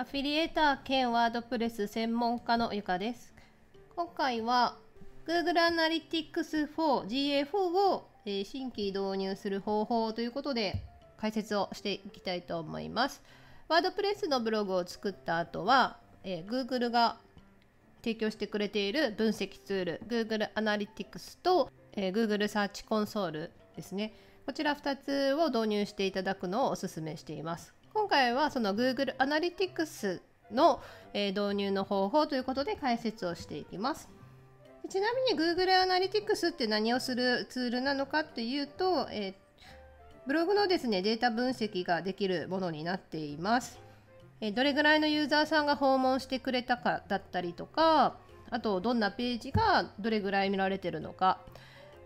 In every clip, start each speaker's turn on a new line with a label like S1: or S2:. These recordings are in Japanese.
S1: アフィリエーター兼ワードプレス専門家のゆかです。今回は Google Analytics 4 GA4 を、えー、新規導入する方法ということで解説をしていきたいと思います。ワードプレスのブログを作った後は、えー、Google が提供してくれている分析ツール Google Analytics と、えー、Google Search Console ですね。こちら2つを導入していただくのをお勧めしています。今回はその Google アナリティクスの、え導入の方法ということで解説をしていきます。ちなみに Google アナリティクスって何をするツールなのかっていうと、えブログのですねデータ分析ができるものになっています。えどれぐらいのユーザーさんが訪問してくれたかだったりとか、あとどんなページがどれぐらい見られてるのか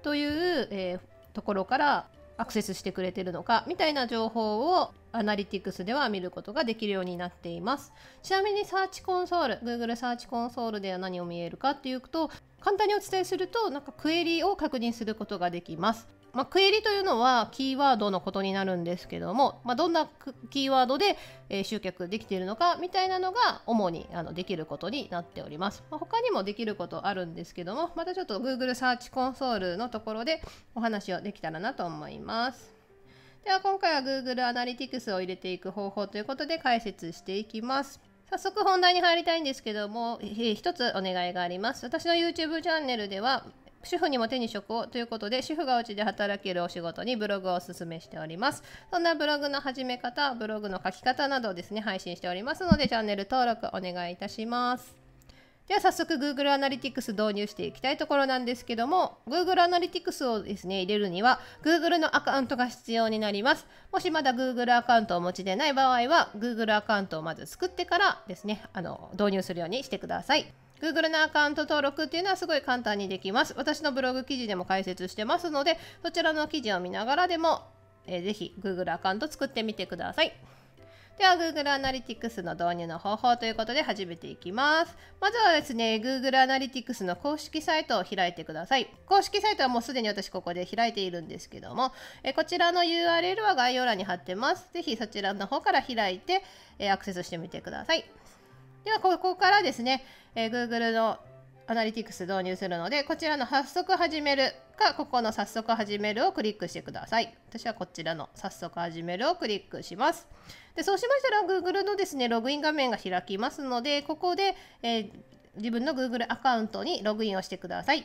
S1: という、えー、ところからアクセスしてくれてるのかみたいな情報をアナリティクスでは見ることができるようになっています。ちなみにサーチコンソール、Google サーチコンソールでは何を見えるかっていうと、簡単にお伝えすると、なんかクエリを確認することができます。まあ、クエリというのはキーワードのことになるんですけども、まあ、どんなキーワードで、え集客できているのかみたいなのが主にあのできることになっております、まあ、他にもできることあるんですけどもまたちょっと Google サーチコンソールのところでお話をできたらなと思いますでは今回は Google アナリティクスを入れていく方法ということで解説していきます。早速本題に入りたいんですけども、え一つお願いがあります。私の YouTube チャンネルでは、主婦にも手に職をということで、主婦がうちで働けるお仕事にブログをおすすめしております。そんなブログの始め方、ブログの書き方などをですね、配信しておりますので、チャンネル登録お願いいたします。じゃあ早速 Google Analytics 導入していきたいところなんですけども Google Analytics をですね入れるには Google のアカウントが必要になりますもしまだ Google アカウントをお持ちでない場合は Google アカウントをまず作ってからですねあの導入するようにしてください Google のアカウント登録っていうのはすごい簡単にできます私のブログ記事でも解説してますのでそちらの記事を見ながらでも、えー、ぜひ Google アカウント作ってみてくださいでは Google Analytics の導入の方法ということで始めていきます。まずはですね、Google Analytics の公式サイトを開いてください。公式サイトはもうすでに私ここで開いているんですけども、えこちらの URL は概要欄に貼ってます。ぜひそちらの方から開いて、えアクセスしてみてください。では、ここからですね、え Google のアナリティクス導入するのでこちらの早速始めるかここの早速始めるをクリックしてください私はこちらの早速始めるをクリックしますでそうしましたら Google のですねログイン画面が開きますのでここで、えー、自分の Google アカウントにログインをしてください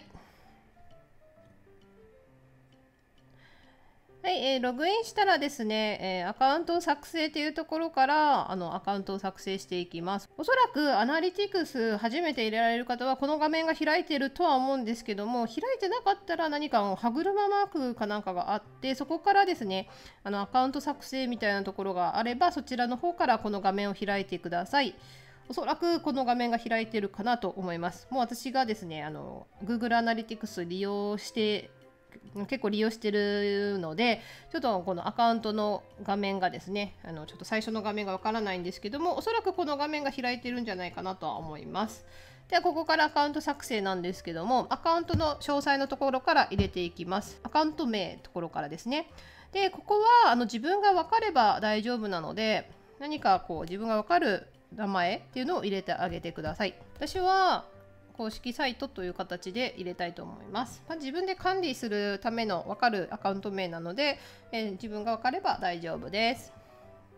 S1: はい、えー、ログインしたらですね、えー、アカウントを作成というところから、あの、アカウントを作成していきます。おそらく、アナリティクス初めて入れられる方は、この画面が開いてるとは思うんですけども、開いてなかったら何か歯車マークかなんかがあって、そこからですね、あの、アカウント作成みたいなところがあれば、そちらの方からこの画面を開いてください。おそらくこの画面が開いてるかなと思います。もう私がですね、あの、Google アナリティクス利用して結構利用してるのでちょっとこのアカウントの画面がですねあのちょっと最初の画面がわからないんですけどもおそらくこの画面が開いてるんじゃないかなとは思いますではここからアカウント作成なんですけどもアカウントの詳細のところから入れていきますアカウント名ところからですねでここはあの自分が分かれば大丈夫なので何かこう自分が分かる名前っていうのを入れてあげてください私は公式サイトという形で入れたいと思います。まあ、自分で管理するための分かるアカウント名なので、えー、自分が分かれば大丈夫です。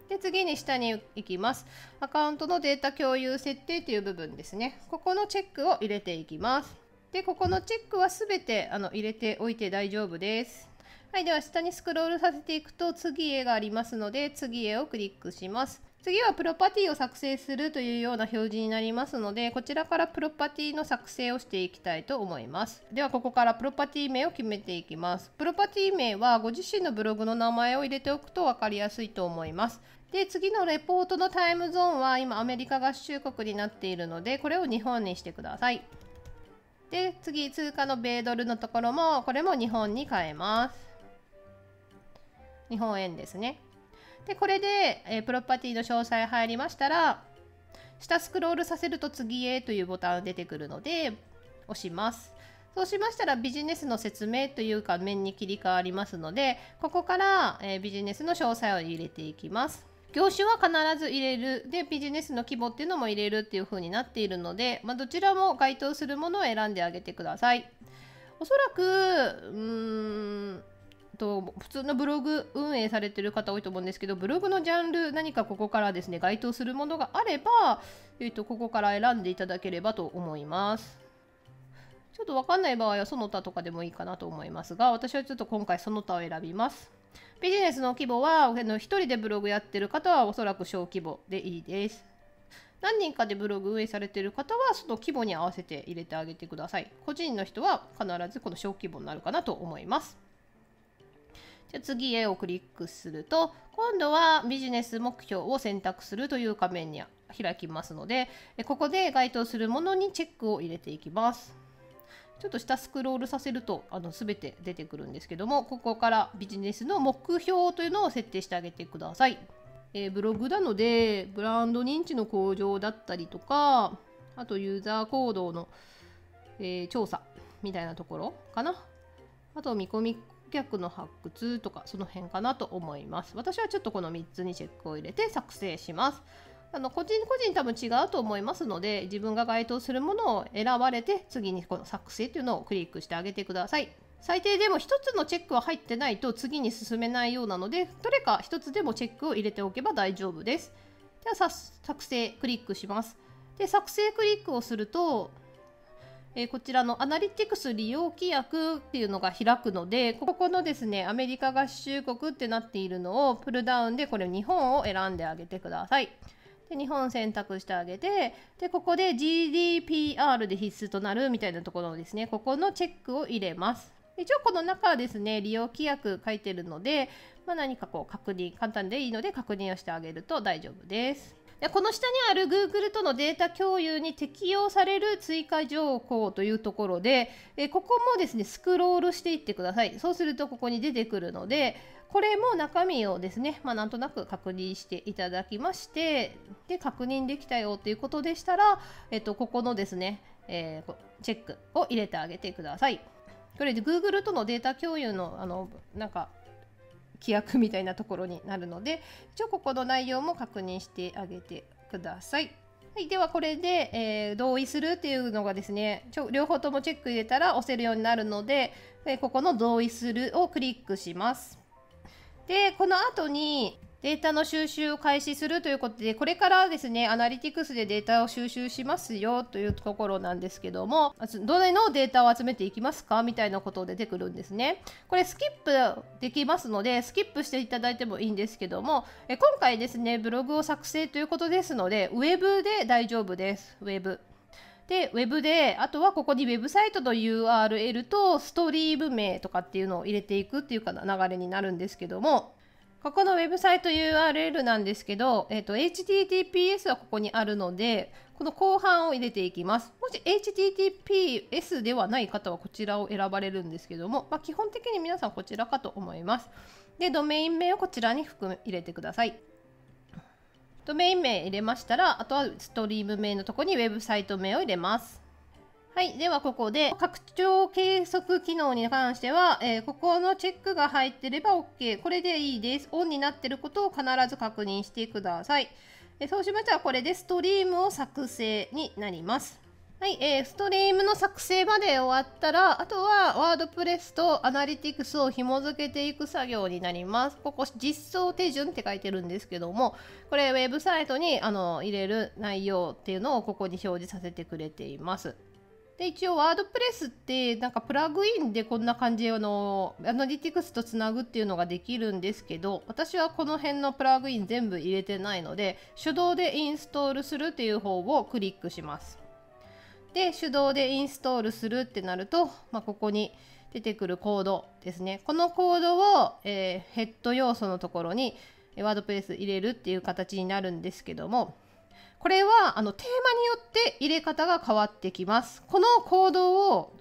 S1: で次に下に行きます。アカウントのデータ共有設定という部分ですね。ここのチェックを入れていきます。で、ここのチェックは全てあの入れておいて大丈夫です。はい、では下にスクロールさせていくと次へがありますので次へをクリックします。次はプロパティを作成するというような表示になりますのでこちらからプロパティの作成をしていきたいと思いますではここからプロパティ名を決めていきますプロパティ名はご自身のブログの名前を入れておくと分かりやすいと思いますで次のレポートのタイムゾーンは今アメリカ合衆国になっているのでこれを日本にしてくださいで次通貨の米ドルのところもこれも日本に変えます日本円ですねで、これで、えー、プロパティの詳細入りましたら、下スクロールさせると次へというボタン出てくるので、押します。そうしましたらビジネスの説明という画面に切り替わりますので、ここから、えー、ビジネスの詳細を入れていきます。業種は必ず入れる。で、ビジネスの規模っていうのも入れるっていう風になっているので、まあ、どちらも該当するものを選んであげてください。おそらく、うーん、と普通のブログ運営されてる方多いと思うんですけどブログのジャンル何かここからですね該当するものがあれば、えーと、ここから選んでいただければと思います。ちょっと分かんない場合はその他とかでもいいかなと思いますが私はちょっと今回その他を選びます。ビジネスの規模はあの1人でブログやってる方はおそらく小規模でいいです。何人かでブログ運営されてる方はその規模に合わせて入れてあげてください。個人の人は必ずこの小規模になるかなと思います。じゃ次へをクリックすると今度はビジネス目標を選択するという画面に開きますのでここで該当するものにチェックを入れていきます。ちょっと下スクロールさせるとあの全て出てくるんですけどもここからビジネスの目標というのを設定してあげてください。えー、ブログなのでブランド認知の向上だったりとかあとユーザー行動の、えー、調査みたいなところかなあと見込み客の発掘とかその辺かなと思います私はちょっとこの3つにチェックを入れて作成しますあの個人個人多分違うと思いますので自分が該当するものを選ばれて次にこの作成というのをクリックしてあげてください最低でも1つのチェックは入ってないと次に進めないようなのでどれか1つでもチェックを入れておけば大丈夫ですでは作成クリックしますで作成クリックをするとえー、こちらのアナリティクス利用規約っていうのが開くので、ここのですね、アメリカ合衆国ってなっているのをプルダウンでこれ日本を選んであげてください。で日本選択してあげてでここで GDPR で必須となるみたいなところですねここのチェックを入れます一応この中はですね利用規約書いてるので、まあ、何かこう確認簡単でいいので確認をしてあげると大丈夫ですこの下にある Google とのデータ共有に適用される追加情報というところで、えここもですね、スクロールしていってください。そうするとここに出てくるので、これも中身をですね、まあ、なんとなく確認していただきまして、で、確認できたよということでしたら、えっと、ここのですね、えー、チェックを入れてあげてください。これで Google とのデータ共有の、あの、なんか、規約みたいなところになるので一応ここの内容も確認してあげてください。はい、ではこれで、えー、同意するっていうのがですねちょ両方ともチェック入れたら押せるようになるので、えー、ここの「同意する」をクリックします。でこの後にデータの収集を開始するということで、これからですね、アナリティクスでデータを収集しますよというところなんですけども、どれのデータを集めていきますかみたいなこと出てくるんですね。これスキップできますので、スキップしていただいてもいいんですけども、え今回ですね、ブログを作成ということですので、ウェブで大丈夫です。ウェブ。で、ウェブで、あとはここにウェブサイトの URL とストリーム名とかっていうのを入れていくっていうか流れになるんですけども、ここのウェブサイト URL なんですけど、えっ、ー、と、https はここにあるので、この後半を入れていきます。もし https ではない方はこちらを選ばれるんですけども、まあ、基本的に皆さんこちらかと思います。で、ドメイン名をこちらに含め入れてください。ドメイン名入れましたら、あとはストリーム名のとこにウェブサイト名を入れます。はい。では、ここで、拡張計測機能に関しては、えー、ここのチェックが入ってれば OK。これでいいです。オンになってることを必ず確認してください。えー、そうしましたら、これでストリームを作成になります。はい、えー、ストリームの作成まで終わったら、あとはワードプレスとアナリティクスを紐付けていく作業になります。ここ、実装手順って書いてるんですけども、これ、ウェブサイトにあの入れる内容っていうのをここに表示させてくれています。で一応ワードプレスってなんかプラグインでこんな感じのアナリティクスとつなぐっていうのができるんですけど私はこの辺のプラグイン全部入れてないので手動でインストールするっていう方をクリックしますで手動でインストールするってなると、まあ、ここに出てくるコードですねこのコードを、えー、ヘッド要素のところにワードプレス入れるっていう形になるんですけどもこれはあのテーマによって入れ方が変わってきます。この行動を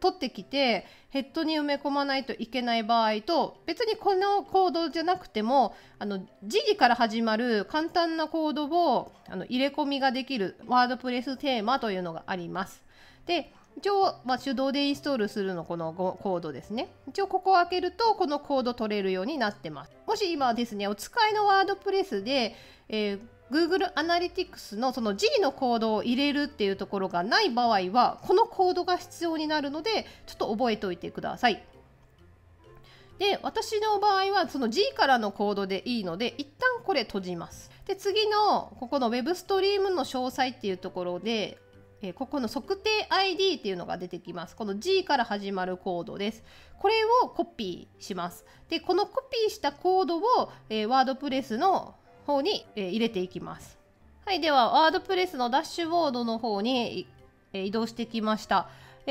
S1: 取ってきてヘッドに埋め込まないといけない場合と別にこの行動じゃなくてもあの時期から始まる簡単なコードをあの入れ込みができるワードプレステーマというのがあります。で一応、まあ、手動でインストールするのこのコードですね。一応ここを開けるとこのコード取れるようになってます。もし今ですねお使いのワードプレスで、えー Google アナリティクスのその G のコードを入れるっていうところがない場合はこのコードが必要になるのでちょっと覚えておいてください。で私の場合はその G からのコードでいいので一旦これ閉じます。で次のここの Web ストリームの詳細っていうところでえここの測定 ID っていうのが出てきます。この G から始まるコードです。これをコピーします。で、このコピーしたコードを、えー、ワードプレスの方に、入れていきます。はい、では、ワードプレスのダッシュボードの方に、移動してきました。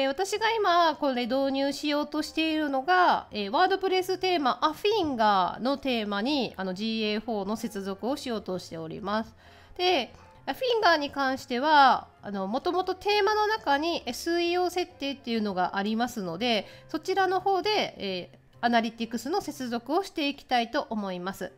S1: 私が今、これ導入しようとしているのが、ワードプレステーマ、アフィンガーのテーマに、あの GA4 の接続をしようとしております。で、フィンガーに関してはもともとテーマの中に SEO 設定っていうのがありますのでそちらの方で、えー、アナリティクスの接続をしていきたいと思います。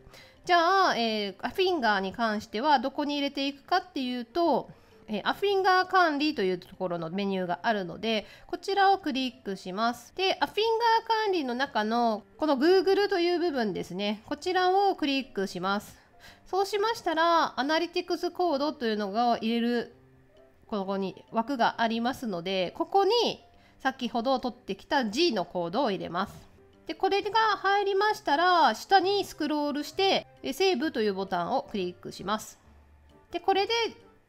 S1: じゃあ、えー、アフィンガーに関してはどこに入れていくかっていうと、えアフィンガー管理というところのメニューがあるのでこちらをクリックしますでアフィンガー管理の中のこの Google という部分ですねこちらをクリックしますそうしましたらアナリティクスコードというのが入れるここに枠がありますのでここに先ほど取ってきた G のコードを入れますでこれが入りましたら下にスクロールしてセーブというボタンをクリックしますでこれで、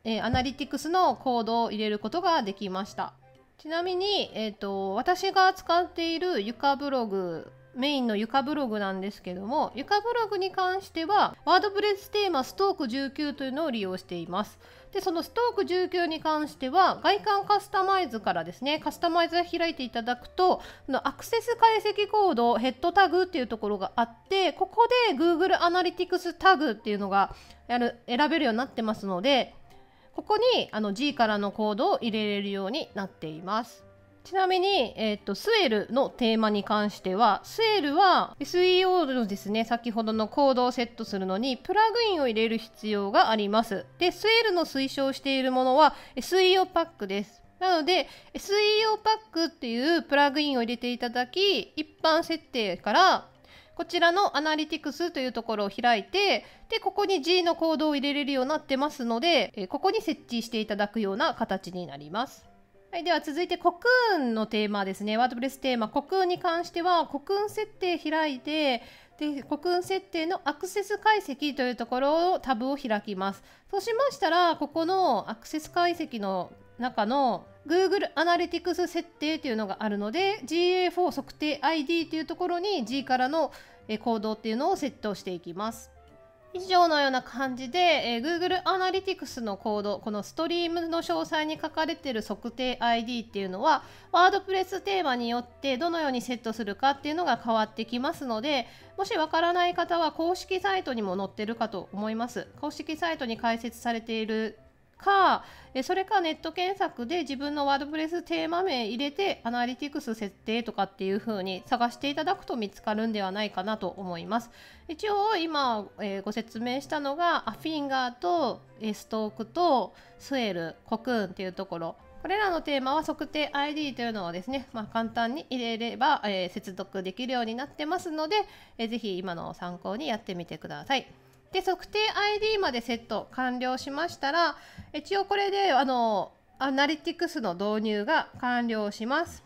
S1: えー、アナリティクスのコードを入れることができましたちなみに、えーと、と私が使っている床ブログメインの床ブログなんですけども床ブログに関してはワードプレステーマストーク19というのを利用していますでそのストーク19に関しては外観カスタマイズからですねカスタマイズを開いていただくとアクセス解析コードヘッドタグっていうところがあってここで Google アナリティクスタグっていうのが選べるようになってますのでここにあの G からのコードを入れれるようになっています。ちなみに、えーと、スエルのテーマに関してはスエルは SEO のですね先ほどのコードをセットするのにプラグインを入れる必要がありますでスエルの推奨しているものは SEO パックですなので SEO パックっていうプラグインを入れていただき一般設定からこちらのアナリティクスというところを開いて、で、ここに G のコードを入れれるようになってますので、ここに設置していただくような形になります。はい、では続いてコクーンのテーマですね。ワードプレステーマコクーンに関してはコクーン設定開いてでコクーン設定のアクセス解析というところをタブを開きます。そうしましたらここのアクセス解析の中の Google Analytics 設定というのがあるので GA4 測定 ID というところに G からの行動っていうのをセットしていきます。以上のような感じで、えー、Google Analytics のコードこのストリームの詳細に書かれている測定 ID っていうのはワードプレステーマによってどのようにセットするかっていうのが変わってきますのでもしわからない方は公式サイトにも載ってるかと思います公式サイトに開設されているか、えそれかネット検索で自分のワードプレステーマ名入れて、アナリティクス設定とかっていう風に探していただくと見つかるんではないかなと思います。一応今、えー、ご説明したのが、アフィンガーと、えストークと、スエル、コクーンっていうところ。これらのテーマは測定 ID というのをですね、まあ、簡単に入れれば、えー、接続できるようになってますので、えー、ぜひ今のを参考にやってみてください。で測定 ID までセット完了しましたら一応これであのアナリティクスの導入が完了します。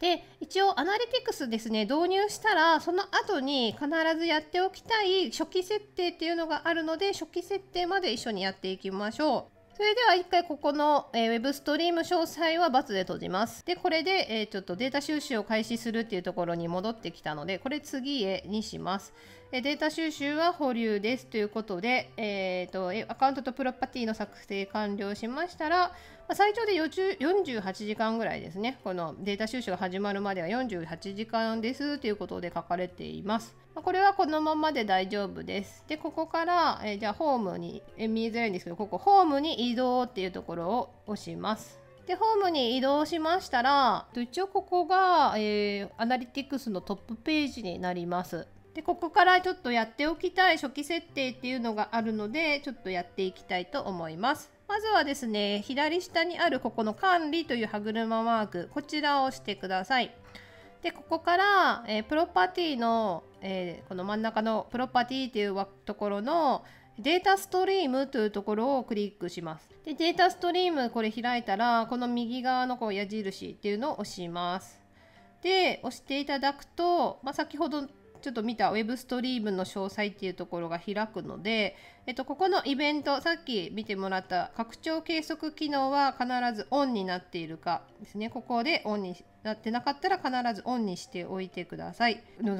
S1: で一応アナリティクスですね導入したらその後に必ずやっておきたい初期設定っていうのがあるので初期設定まで一緒にやっていきましょう。それでは一回ここの、えー、ウェブストリーム詳細は×で閉じます。で、これで、えー、ちょっとデータ収集を開始するっていうところに戻ってきたので、これ次へにします。えー、データ収集は保留ですということで、えーと、アカウントとプロパティの作成完了しましたら、ま最長で48時間ぐらいですね、このデータ収集が始まるまでは48時間ですということで書かれています。これはこのままで大丈夫です。で、ここから、えじゃあホームに、え見えづらいんですけど、ここホームに移動っていうところを押します。で、ホームに移動しましたら、一応ここが、えー、アナリティクスのトップページになります。でここからちょっとやっておきたい初期設定っていうのがあるのでちょっとやっていきたいと思います。まずはですね、左下にあるここの管理という歯車マーク、こちらを押してください。で、ここから、えー、プロパティの、えー、この真ん中のプロパティというところのデータストリームというところをクリックします。で、データストリームこれ開いたら、この右側のこう矢印っていうのを押します。で、押していただくと、まあ、先ほどちょっと見た Web ストリームの詳細っていうところが開くので、えっと、ここのイベント、さっき見てもらった拡張計測機能は必ずオンになっているかですね。ここでオンになってなかったら必ずオンにしておいてください。必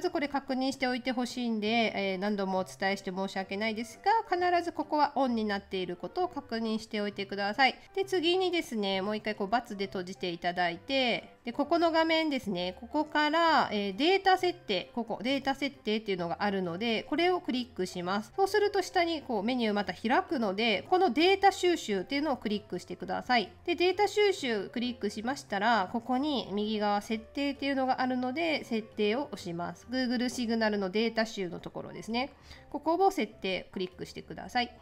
S1: ずこれ確認しておいてほしいんで、えー、何度もお伝えして申し訳ないですが、必ずここはオンになっていることを確認しておいてください。で、次にですね、もう一回こうツで閉じていただいて、で、ここの画面ですね、ここから、えー、データ設定、ここ、データ設定っていうのがあるので、これをクリックします。そうすると下にこうメニューまた開くのでこのデータ収集っていうのをクリックしてくださいでデータ収集クリックしましたらここに右側設定っていうのがあるので設定を押します Google シグナルのデータ集のところですねここを設定クリックしてください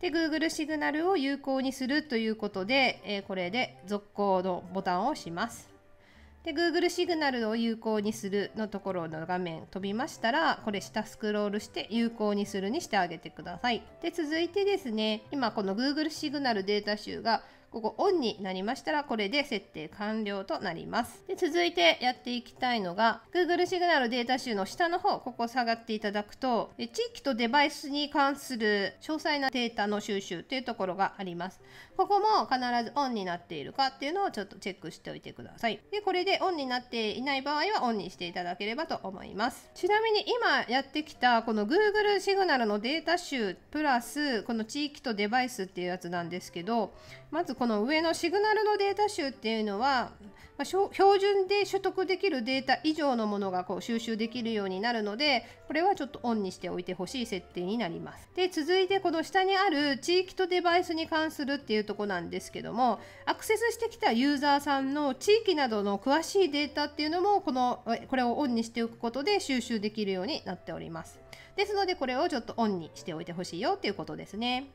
S1: で Google シグナルを有効にするということで、えー、これで続行のボタンを押しますで Google シグナルを有効にするのところの画面飛びましたらこれ下スクロールして有効にするにしてあげてくださいで続いてですね今この Google シグナルデータ集がここオンになりましたらこれで設定完了となりますで続いてやっていきたいのが Google シグナルデータ集の下の方ここ下がっていただくと地域とデバイスに関する詳細なデータの収集というところがありますここも必ずオンになっているかっていうのをちょっとチェックしておいてくださいでこれでオンになっていない場合はオンにしていただければと思いますちなみに今やってきたこの Google シグナルのデータ集プラスこの地域とデバイスっていうやつなんですけどまずこの上のシグナルのデータ集っていうのは、まあ、標準で取得できるデータ以上のものがこう収集できるようになるのでこれはちょっとオンにしておいてほしい設定になります。で続いてこの下にある地域とデバイスに関するっていうとこなんですけどもアクセスしてきたユーザーさんの地域などの詳しいデータっていうのもこのこれをオンにしておくことで収集できるようになっております。ですのでこれをちょっとオンにしておいてほしいよっていうことですね。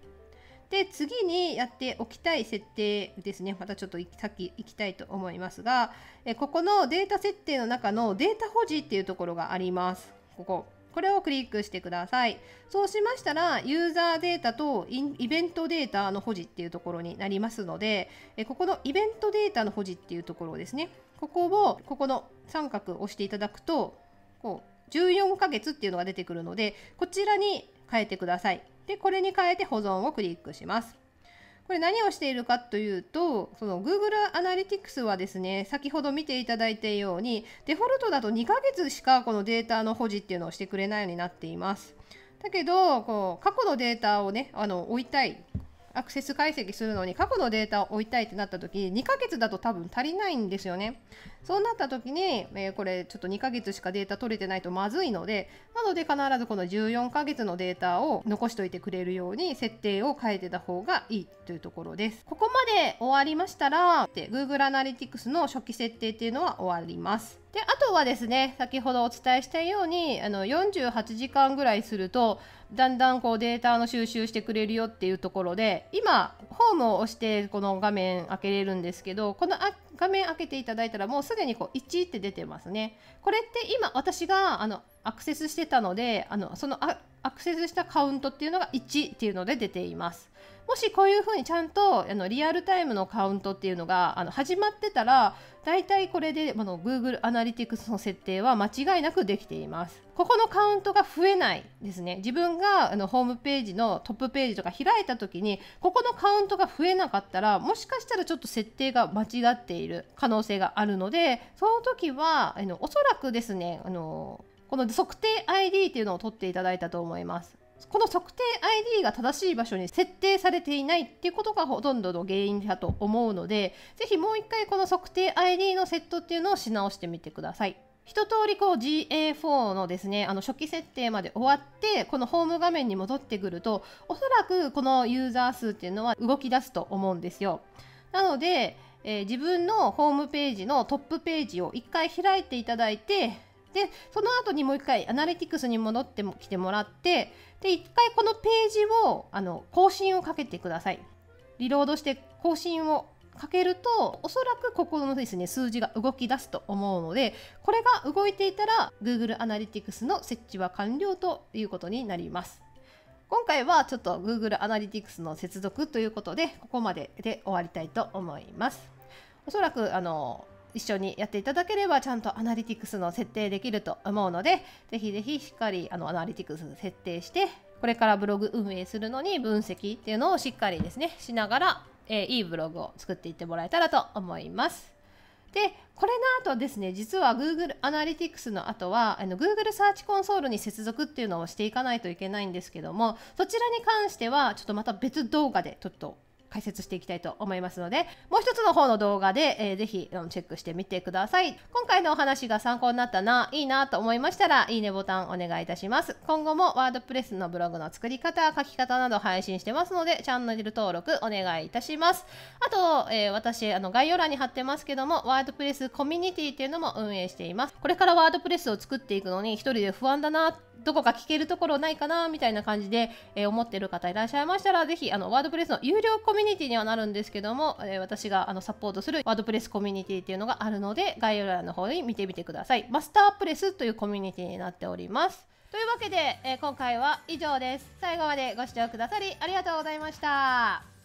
S1: で次にやっておきたい設定ですねまたちょっとさっき行きたいと思いますがえここのデータ設定の中のデータ保持っていうところがありますこここれをクリックしてくださいそうしましたらユーザーデータとイベントデータの保持っていうところになりますのでえここのイベントデータの保持っていうところですねここをここの三角を押していただくとこう14ヶ月っていうのが出てくるのでこちらに変えてくださいで、これに変えて保存をクリックします。これ何をしているかというと、その Google Analytics はですね、先ほど見ていただいたように、デフォルトだと2ヶ月しかこのデータの保持っていうのをしてくれないようになっています。だけど、こう過去のデータをね、あの置いたいアクセス解析するのに過去のデータを置いたいってなった時2ヶ月だと多分足りないんですよねそうなった時に、えー、これちょっと2ヶ月しかデータ取れてないとまずいのでなので必ずこの14ヶ月のデータを残しておいてくれるように設定を変えてた方がいいというところですここまで終わりましたらで Google アナリティクスの初期設定っていうのは終わりますであとはですね先ほどお伝えしたようにあの48時間ぐらいするとだんだんこうデータの収集してくれるよっていうところで今ホームを押してこの画面開けれるんですけどこの画面開けていただいたらもうすでにこう1って出てますね。これって今私があのアクセスしてたのであのそのアクセスしたカウントっていうのが1っていうので出ています。もしこういうふうにちゃんとあのリアルタイムのカウントっていうのがあの始まってたら大体これでこの Google アナリティクスの設定は間違いなくできています。ここのカウントが増えないですね。自分があのホームページのトップページとか開いた時にここのカウントが増えなかったらもしかしたらちょっと設定が間違っている可能性があるのでその時はあのおそらくですねあのこの測定 ID っていうのを取っていただいたと思います。この測定 ID が正しい場所に設定されていないっていうことがほとんどの原因だと思うので、ぜひもう一回この測定 ID のセットっていうのをし直してみてください。一通りこう GA4 のですね、あの初期設定まで終わって、このホーム画面に戻ってくると、おそらくこのユーザー数っていうのは動き出すと思うんですよ。なので、えー、自分のホームページのトップページを一回開いていただいて、でその後にもう一回アナリティクスに戻ってきてもらってで一回このページをあの更新をかけてくださいリロードして更新をかけるとおそらくここのですね数字が動き出すと思うのでこれが動いていたら Google アナリティクスの設置は完了ということになります今回はちょっと Google アナリティクスの接続ということでここまでで終わりたいと思いますおそらくあの一緒にやっていただければちゃんとアナリティクスの設定できると思うのでぜひぜひしっかりあのアナリティクス設定してこれからブログ運営するのに分析っていうのをしっかりですねしながら、えー、いいブログを作っていってもらえたらと思います。でこれの後ですね実は Google Analytics の後はあの Google サーチコンソールに接続っていうのをしていかないといけないんですけどもそちらに関してはちょっとまた別動画でちょっと解説していきたいと思いますのでもう一つの方の動画で、えー、ぜひ、チェックしてみてください今回のお話が参考になったないいなと思いましたらいいねボタンお願いいたします今後もワードプレスのブログの作り方書き方など配信してますのでチャンネル登録お願いいたしますあと、えー、私あの概要欄に貼ってますけどもワードプレスコミュニティっていうのも運営していますこれからワードプレスを作っていくのに一人で不安だなどこか聞けるところないかなみたいな感じで、えー、思ってる方いらっしゃいましたらぜひあのワードプレスの有料コミュニティミュニティにはなるんですけども、えー、私があのサポートするワードプレスコミュニティっていうのがあるので概要欄の方に見てみてくださいマスタープレスというコミュニティになっておりますというわけで、えー、今回は以上です最後までご視聴くださりありがとうございました